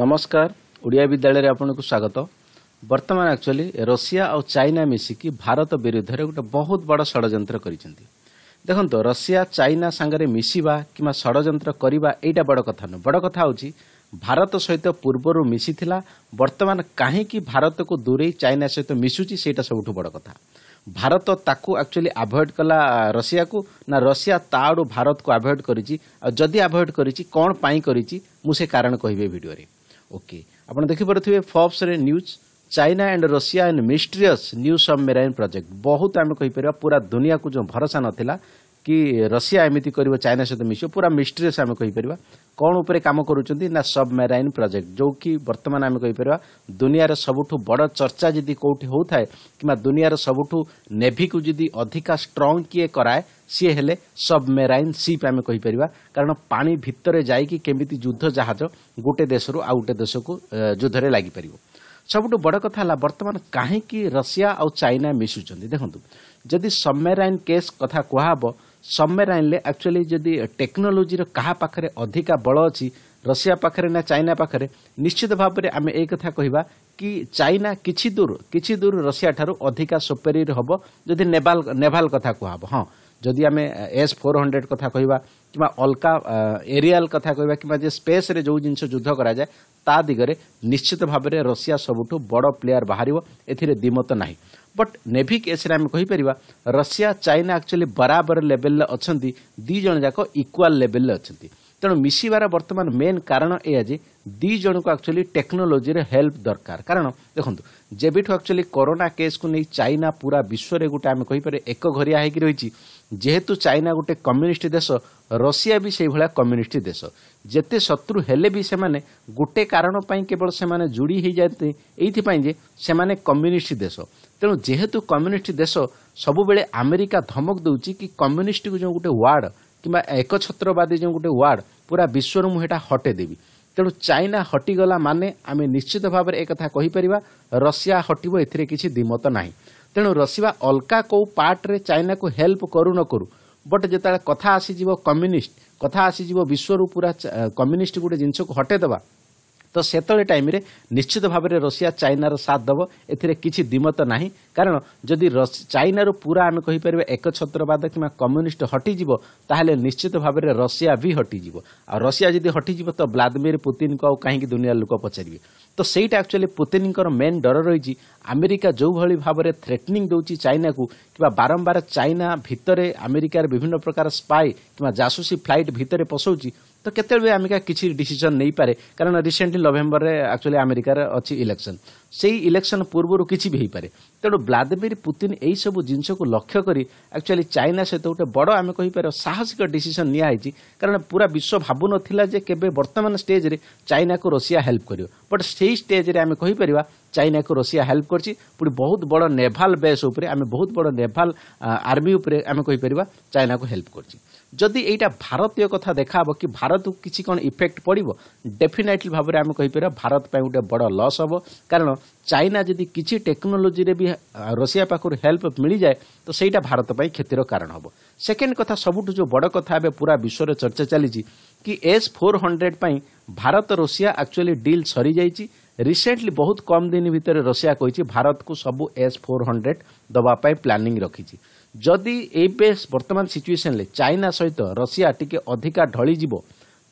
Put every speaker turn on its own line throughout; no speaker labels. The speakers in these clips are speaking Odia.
ନମସ୍କାର ଓଡ଼ିଆ ବିଦ୍ୟାଳୟରେ ଆପଣଙ୍କୁ ସ୍ୱାଗତ ବର୍ତ୍ତମାନ ଆକ୍ଚୁଆଲି ରଷିଆ ଆଉ ଚାଇନା ମିଶିକି ଭାରତ ବିରୁଦ୍ଧରେ ଗୋଟେ ବହୁତ ବଡ଼ ଷଡ଼ଯନ୍ତ୍ର କରିଛନ୍ତି ଦେଖନ୍ତୁ ରଷିଆ ଚାଇନା ସାଙ୍ଗରେ ମିଶିବା କିମ୍ବା ଷଡ଼ଯନ୍ତ୍ର କରିବା ଏଇଟା ବଡ଼ କଥା ନୁହେଁ ବଡ଼ କଥା ହେଉଛି ଭାରତ ସହିତ ପୂର୍ବରୁ ମିଶିଥିଲା ବର୍ତ୍ତମାନ କାହିଁକି ଭାରତକୁ ଦୂରେଇ ଚାଇନା ସହିତ ମିଶୁଛି ସେଇଟା ସବୁଠୁ ବଡ଼ କଥା ଭାରତ ତାକୁ ଆକ୍ଚୁଆଲି ଆଭଏଡ୍ କଲା ରଷିଆକୁ ନା ରଷିଆ ତା'ଠୁ ଭାରତକୁ ଆଭଏଡ୍ କରିଛି ଆଉ ଯଦି ଆଭଏଡ୍ କରିଛି କ'ଣ ପାଇଁ କରିଛି ମୁଁ ସେ କାରଣ କହିବି ଭିଡ଼ିଓରେ ओके ଆପଣ ଦେଖିପାରୁଥିବେ ଫବ୍ସରେ news China and Russia and mysterious new submarine project ବହୁତ ଆମେ କହିପାରିବା ପୁରା ଦୁନିଆକୁ ଯେଉଁ ଭରସା ନଥିଲା କି ରଷିଆ ଏମିତି କରିବ ଚାଇନା ସହିତ ମିଶିବ ପୁରା ମିଷ୍ଟ୍ରିୟସ୍ ଆମେ କହିପାରିବା କ'ଣ ଉପରେ କାମ କରୁଛନ୍ତି ନା ସବମେରାଇନ୍ ପ୍ରୋଜେକ୍ଟ ଯେଉଁକି ବର୍ତ୍ତମାନ ଆମେ କହିପାରିବା ଦୁନିଆର ସବୁଠୁ ବଡ଼ ଚର୍ଚ୍ଚା ଯଦି କେଉଁଠି ହେଉଥାଏ କିମ୍ବା ଦୁନିଆର ସବୁଠୁ ନେଭିକୁ ଯଦି ଅଧିକା ଷ୍ଟ୍ରଙ୍ଗ କିଏ କରାଏ ସିଏ ହେଲେ ସବ୍ମେରାଇନ୍ ସିପ୍ ଆମେ କହିପାରିବା କାରଣ ପାଣି ଭିତରେ ଯାଇକି କେମିତି ଯୁଦ୍ଧ ଜାହାଜ ଗୋଟେ ଦେଶରୁ ଆଉ ଗୋଟେ ଦେଶକୁ ଯୁଦ୍ଧରେ ଲାଗିପାରିବ ସବୁଠୁ ବଡ଼ କଥା ହେଲା ବର୍ତ୍ତମାନ କାହିଁକି ରଷିଆ ଆଉ ଚାଇନା ମିଶୁଛନ୍ତି ଦେଖନ୍ତୁ ଯଦି ସବ୍ମେରାଇନ୍ କେସ୍ କଥା କୁହାହେବ ସବ୍ମେରାଇନ୍ରେ ଆକ୍ଚୁଆଲି ଯଦି ଟେକ୍ନୋଲୋଜିର କାହା ପାଖରେ ଅଧିକା ବଳ ଅଛି ରଷିଆ ପାଖରେ ନା ଚାଇନା ପାଖରେ ନିଶ୍ଚିତ ଭାବରେ ଆମେ ଏ କଥା କହିବା କି ଚାଇନା କିଛି ଦୂର କିଛି ଦୂର ରଷିଆଠାରୁ ଅଧିକା ସୁପେରିୟର ହେବ ଯଦି ନେଭାଲ କଥା କୁହାହେବ ହଁ ଯଦି ଆମେ ଏସ୍ ଫୋର୍ ହଣ୍ଡ୍ରେଡ଼୍ କଥା କହିବା କିମ୍ବା ଅଲକା ଏରିଆଲ କଥା କହିବା କିମ୍ବା ଯେ ସ୍ପେସ୍ରେ ଯେଉଁ ଜିନିଷ ଯୁଦ୍ଧ କରାଯାଏ ତା ଦିଗରେ ନିଶ୍ଚିତ ଭାବରେ ରଷିଆ ସବୁଠୁ ବଡ଼ ପ୍ଲେୟାର ବାହାରିବ ଏଥିରେ ଦ୍ୱିମତ ନାହିଁ ବଟ୍ ନେଭି କେସ୍ରେ ଆମେ କହିପାରିବା ରଷିଆ ଚାଇନା ଆକ୍ଚୁଆଲି ବରାବର ଲେବେଲରେ ଅଛନ୍ତି ଦୁଇ ଜଣ ଯାକ ଇକ୍ୱାଲ ଲେବେଲରେ ଅଛନ୍ତି ତେଣୁ ମିଶିବାର ବର୍ତ୍ତମାନ ମେନ୍ କାରଣ ଏଇଆ ଯେ ଦୁଇ ଜଣଙ୍କୁ ଆକ୍ଚୁଆଲି ଟେକ୍ନୋଲୋଜିରେ ହେଲ୍ପ ଦରକାର କାରଣ ଦେଖନ୍ତୁ ଯେବେଠୁ ଆକ୍ଚୁଆଲି କରୋନା କେସ୍କୁ ନେଇ ଚାଇନା ପୁରା ବିଶ୍ୱରେ ଗୋଟେ ଆମେ କହିପାରେ ଏକ ଘରିଆ ହୋଇକି ରହିଛି ଯେହେତୁ ଚାଇନା ଗୋଟେ କମ୍ୟୁନିଷ୍ଟ ଦେଶ ରଷିଆ ବି ସେଇଭଳିଆ କମ୍ୟୁନିଷ୍ଟ ଦେଶ ଯେତେ ଶତ୍ରୁ ହେଲେ ବି ସେମାନେ ଗୋଟେ କାରଣ ପାଇଁ କେବଳ ସେମାନେ ଯୋଡ଼ି ହୋଇଯାଆନ୍ତି ଏଇଥିପାଇଁ ଯେ ସେମାନେ କମ୍ୟୁନିଷ୍ଟ ଦେଶ ତେଣୁ ଯେହେତୁ କମ୍ୟୁନିଷ୍ଟ ଦେଶ ସବୁବେଳେ ଆମେରିକା ଧମକ ଦେଉଛି କି କମ୍ୟୁନିଷ୍ଟକୁ ଯେଉଁ ଗୋଟେ ୱାର୍ଡ଼ କିମ୍ବା ଏକଛତ୍ରବାଦୀ ଯେଉଁ ଗୋଟେ ୱାର୍ଡ ପୁରା ବିଶ୍ୱରୁ ମୁଁ ଏଇଟା ହଟେଇଦେବି ତେଣୁ ଚାଇନା ହଟିଗଲା ମାନେ ଆମେ ନିଶ୍ଚିତ ଭାବରେ ଏକଥା କହିପାରିବା ରଷିଆ ହଟିବ ଏଥିରେ କିଛି ଦିମତ ନାହିଁ ତେଣୁ ରଷିଆ ଅଲଗା କେଉଁ ପାର୍ଟରେ ଚାଇନାକୁ ହେଲ୍ପ କରୁ ନ କରୁ ବଟ୍ ଯେତେବେଳେ କଥା ଆସିଯିବ କମ୍ୟୁନିଷ୍ଟ କଥା ଆସିଯିବ ବିଶ୍ୱରୁ ପୁରା କମ୍ୟୁନିଷ୍ଟ ଗୋଟେ ଜିନିଷକୁ ହଟେଇଦେବା ତ ସେତେବେଳେ ଟାଇମ୍ରେ ନିଶ୍ଚିତ ଭାବରେ ରଷିଆ ଚାଇନାର ସାଥ ଦେବ ଏଥିରେ କିଛି ଦିମତ ନାହିଁ କାରଣ ଯଦି ଚାଇନାରୁ ପୁରା ଆମେ କହିପାରିବା ଏକଛତ୍ରବାଦ କିମ୍ବା କମ୍ୟୁନିଷ୍ଟ ହଟିଯିବ ତାହେଲେ ନିଶ୍ଚିତ ଭାବରେ ରଷିଆ ବି ହଟିଯିବ ଆଉ ରଷିଆ ଯଦି ହଟିଯିବ ତ ଭ୍ଲାଦିମିର ପୁତିନ୍କୁ ଆଉ କାହିଁକି ଦୁନିଆର ଲୋକ ପଚାରିବେ ତ ସେଇଟା ଆକ୍ଚୁଆଲି ପୁତିନଙ୍କର ମେନ୍ ଡର ରହିଛି ଆମେରିକା ଯେଉଁଭଳି ଭାବରେ ଥ୍ରେଟନିଂ ଦେଉଛି ଚାଇନାକୁ କିମ୍ବା ବାରମ୍ବାର ଚାଇନା ଭିତରେ ଆମେରିକାର ବିଭିନ୍ନ ପ୍ରକାର ସ୍ପାଏ କିମ୍ବା ଜାସୁସି ଫ୍ଲାଇଟ୍ ଭିତରେ ପଶଉଛି ତ କେତେବେଳେ ବି ଆମେରିକା କିଛି ଡିସିସନ୍ ନେଇପାରେ କାରଣ ରିସେଣ୍ଟଲି ନଭେମ୍ବରରେ ଆକ୍ଚୁଆଲି ଆମେରିକାର ଅଛି ଇଲେକ୍ସନ୍ ସେଇ ଇଲେକ୍ସନ୍ ପୂର୍ବରୁ କିଛି ବି ହେଇପାରେ ତେଣୁ ଭ୍ଲାଦିମିର ପୁତିନ ଏହିସବୁ ଜିନିଷକୁ ଲକ୍ଷ୍ୟ କରି ଆକ୍ଚୁଆଲି ଚାଇନା ସହିତ ଗୋଟେ ବଡ଼ ଆମେ କହିପାରିବା ସାହସିକ ଡିସିସନ୍ ନିଆହେଇଛି କାରଣ ପୁରା ବିଶ୍ୱ ଭାବୁନଥିଲା ଯେ କେବେ ବର୍ତ୍ତମାନ ଷ୍ଟେଜ୍ରେ ଚାଇନାକୁ ରଷିଆ ହେଲ୍ପ କରିବ ବଟ୍ ସେଇ ଷ୍ଟେଜ୍ରେ ଆମେ କହିପାରିବା ଚାଇନାକୁ ରଷିଆ ହେଲ୍ପ କରିଛି ପୁଣି ବହୁତ ବଡ଼ ନେଭାଲ୍ ବେସ୍ ଉପରେ ଆମେ ବହୁତ ବଡ଼ ନେଭାଲ୍ ଆର୍ମି ଉପରେ ଆମେ କହିପାରିବା ଚାଇନାକୁ ହେଲ୍ପ କରିଛି ଯଦି ଏଇଟା ଭାରତୀୟ କଥା ଦେଖାହେବ କି ଭାରତକୁ କିଛି କ'ଣ ଇଫେକ୍ଟ ପଡ଼ିବ ଡେଫିନେଟଲି ଭାବରେ ଆମେ କହିପାରିବା ଭାରତ ପାଇଁ ଗୋଟେ ବଡ଼ ଲସ୍ ହେବ କାରଣ ଚାଇନା ଯଦି କିଛି ଟେକ୍ନୋଲୋଜିରେ ବି ରଷିଆ ପାଖରୁ ହେଲ୍ପ ମିଳିଯାଏ ତ ସେଇଟା ଭାରତ ପାଇଁ କ୍ଷତିର କାରଣ ହେବ ସେକେଣ୍ଡ କଥା ସବୁଠୁ ଯେଉଁ ବଡ଼ କଥା ଏବେ ପୁରା ବିଶ୍ୱରେ ଚର୍ଚ୍ଚା ଚାଲିଛି କି ଏସ୍ ଫୋର୍ ହଣ୍ଡ୍ରେଡ଼ ପାଇଁ ଭାରତ ରୁଷିଆ ଆକ୍ଚୁଆଲି ଡିଲ୍ ସରିଯାଇଛି ରିସେଣ୍ଟଲି ବହୁତ କମ୍ ଦିନ ଭିତରେ ରଷିଆ କହିଛି ଭାରତକୁ ସବୁ ଏସ୍ ଫୋର୍ ହଣ୍ଡ୍ରେଡ୍ ଦେବା ପାଇଁ ପ୍ଲାନିଂ ରଖିଛି ଯଦି ଏବେ ବର୍ତ୍ତମାନ ସିଚୁଏସନ୍ରେ ଚାଇନା ସହିତ ରଷିଆ ଟିକେ ଅଧିକା ଢଳିଯିବ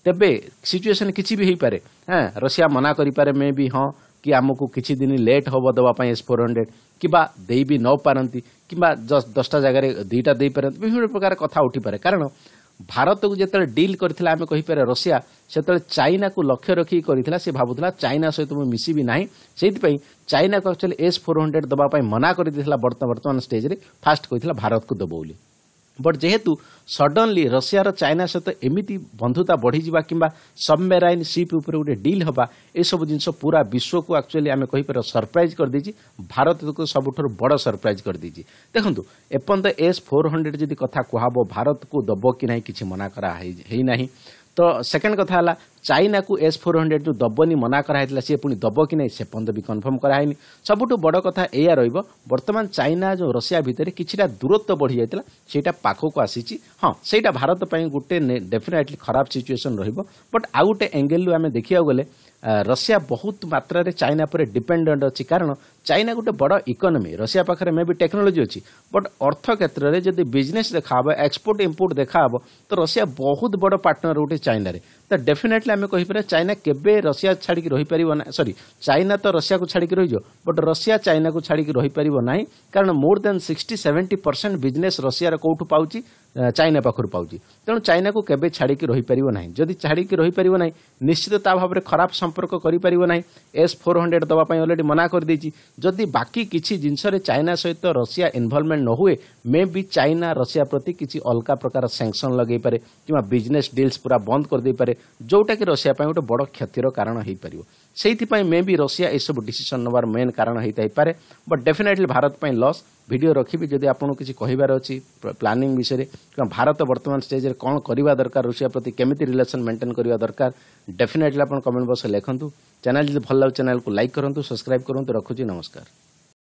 ତେବେ ସିଚୁଏସନ୍ କିଛି ବି ହେଇପାରେ ହଁ ରଷିଆ ମନା କରିପାରେ ମେ ବି ହଁ କି ଆମକୁ କିଛି ଦିନ ଲେଟ୍ ହେବ ଦେବା ପାଇଁ ଏସ୍ ଫୋର୍ ହଣ୍ଡ୍ରେଡ୍ କିମ୍ବା ଦେଇ ବି ନ ପାରନ୍ତି କିମ୍ବା ଜଷ୍ଟ ଦଶଟା ଜାଗାରେ ଦୁଇଟା ଦେଇପାରନ୍ତି ବିଭିନ୍ନ ପ୍ରକାର କଥା ଉଠିପାରେ କାରଣ ଭାରତକୁ ଯେତେବେଳେ ଡିଲ୍ କରିଥିଲା ଆମେ କହିପାରିବା ରଷିଆ ସେତେବେଳେ ଚାଇନାକୁ ଲକ୍ଷ୍ୟ ରଖିକି କରିଥିଲା ସେ ଭାବୁଥିଲା ଚାଇନା ସହିତ ମୁଁ ମିଶିବି ନାହିଁ ସେଇଥିପାଇଁ ଚାଇନାକୁ ଆକ୍ଚୁଆଲି ଏସ୍ ଫୋର୍ ହଣ୍ଡ୍ରେଡ୍ ଦେବା ପାଇଁ ମନା କରିଦେଇଥିଲା ବର୍ତ୍ତମାନ ଷ୍ଟେଜ୍ରେ ଫାଷ୍ଟ କହିଥିଲା ଭାରତକୁ ଦେବ ବୋଲି ବଟ୍ ଯେହେତୁ ସଡନ୍ଲି ରଷିଆର ଚାଇନା ସହିତ ଏମିତି ବନ୍ଧୁତା ବଢ଼ିଯିବା କିମ୍ବା ସବ୍ମେରାଇନ୍ ସିପ୍ ଉପରେ ଗୋଟେ ଡିଲ୍ ହେବା ଏସବୁ ଜିନିଷ ପୁରା ବିଶ୍ୱକୁ ଆକ୍ଚୁଆଲି ଆମେ କହିପାରିବା ସରପ୍ରାଇଜ୍ କରିଦେଇଛି ଭାରତକୁ ସବୁଠାରୁ ବଡ଼ ସରପ୍ରାଇଜ୍ କରିଦେଇଛି ଦେଖନ୍ତୁ ଏପର୍ଯ୍ୟନ୍ତ ଏସ୍ ଫୋର୍ ହଣ୍ଡ୍ରେଡ଼୍ ଯଦି କଥା କୁହାହବ ଭାରତକୁ ଦେବ କି ନାହିଁ କିଛି ମନା କରା ହେଇନାହିଁ ତ ସେକେଣ୍ଡ କଥା ହେଲା ଚାଇନାକୁ ଏସ୍ ଫୋର୍ ହଣ୍ଡ୍ରେଡ୍ ଯେଉଁ ଦବନି ମନା କରାହେଇଥିଲା ସିଏ ପୁଣି ଦବ କି ନାହିଁ ସେପର୍ଯ୍ୟନ୍ତ ବି କନଫର୍ମ କରାହେଇନି ସବୁଠୁ ବଡ଼ କଥା ଏଇଆ ରହିବ ବର୍ତ୍ତମାନ ଚାଇନା ଯେଉଁ ରଷିଆ ଭିତରେ କିଛିଟା ଦୂରତ୍ୱ ବଢ଼ିଯାଇଥିଲା ସେଇଟା ପାଖକୁ ଆସିଛି ହଁ ସେଇଟା ଭାରତ ପାଇଁ ଗୋଟେ ଡେଫିନେଟ୍ଲି ଖରାପ ସିଚୁଏସନ୍ ରହିବ ବଟ୍ ଆଉ ଗୋଟେ ଏଙ୍ଗେଲ୍ରୁ ଆମେ ଦେଖିବାକୁ ଗଲେ ରଷିଆ ବହୁତ ମାତ୍ରାରେ ଚାଇନା ଉପରେ ଡିପେଣ୍ଡେଣ୍ଟ ଅଛି କାରଣ ଚାଇନା ଗୋଟେ ବଡ଼ ଇକୋନୋମି ରଷିଆ ପାଖରେ ମେ ବି ଟେକ୍ନୋଲୋଜି ଅଛି ବଟ୍ ଅର୍ଥ କ୍ଷେତ୍ରରେ ଯଦି ବିଜନେସ୍ ଦେଖାହେବ ଏକ୍ସପୋର୍ଟ ଇମ୍ପୋର୍ଟ ଦେଖାହେବ ତ ରଷିଆ ବହୁତ ବଡ଼ ପାର୍ଟନର ଗୋଟେ ଚାଇନାରେ ତ ଡେଫିନେଟ୍ଲି ଆମେ କହିପାରିବା ଚାଇନା କେବେ ରଷିଆ ଛାଡ଼ିକି ରହିପାରିବ ନା ସରି ଚାଇନା ତ ରଷିଆକୁ ଛାଡ଼ିକି ରହିଯିବ ବଟ୍ ରଷିଆ ଚାଇନାକୁ ଛାଡ଼ିକି ରହିପାରିବ ନାହିଁ କାରଣ more than sixty seventy percent business ରଷିଆର କେଉଁଠୁ ପାଉଛି ଚାଇନା ପାଖରୁ ପାଉଛି ତେଣୁ ଚାଇନାକୁ କେବେ ଛାଡ଼ିକି ରହିପାରିବ ନାହିଁ ଯଦି ଛାଡ଼ିକି ରହିପାରିବ ନାହିଁ ନିଶ୍ଚିତ ତା ଭାବରେ ଖରାପ ସମ୍ପର୍କ କରିପାରିବ ନାହିଁ ଏସ୍ ଫୋର୍ ହଣ୍ଡ୍ରେଡ଼୍ ଦେବା ପାଇଁ ଅଲରେଡ଼ି ମନା କରିଦେଇଛି ଯଦି ବାକି କିଛି ଜିନିଷରେ ଚାଇନା ସହିତ ରଷିଆ ଇନଭଲ୍ଭମେଣ୍ଟ ନ ହୁଏ ମେ ବି ଚାଇନା ରଷିଆ ପ୍ରତି କିଛି ଅଲଗା ପ୍ରକାର ସାଙ୍କସନ୍ ଲଗାଇପାରେ କିମ୍ବା ବିଜନେସ୍ ଡିଲ୍ସ ପୁରା ବନ୍ଦ କରିଦେଇପାରେ ଯେଉଁଟାକି ରଷିଆ ପାଇଁ ଗୋଟେ ବଡ଼ କ୍ଷତିର କାରଣ ହୋଇପାରିବ ସେଇଥିପାଇଁ ମେ ବି ରଷିଆ ଏସବୁ ଡିସିସନ୍ ନେବାର ମେନ୍ କାରଣ ହେଇଥାଇପାରେ ବଟ୍ ଡେଫିନେଟଲି ଭାରତ ପାଇଁ ଲସ୍ ভিডিও রক্ষিবি যদি আপনার কিছু কহবার অনেক প্লানিং বিষয়ে কারণ ভারত বর্তমান স্টেজে কম করা দরকার রুষিয়া প্রত্যেক কমিটি রিলেসন মেটেন করা দরকার ডেফিনেটলি আপনার কমেন্ট বক্সে লিখুন চ্যানেল যদি ভাল লাগে চ্যানেলকে লাইক করুন সবসক্রাইব করুন রাখুছি নমস্কার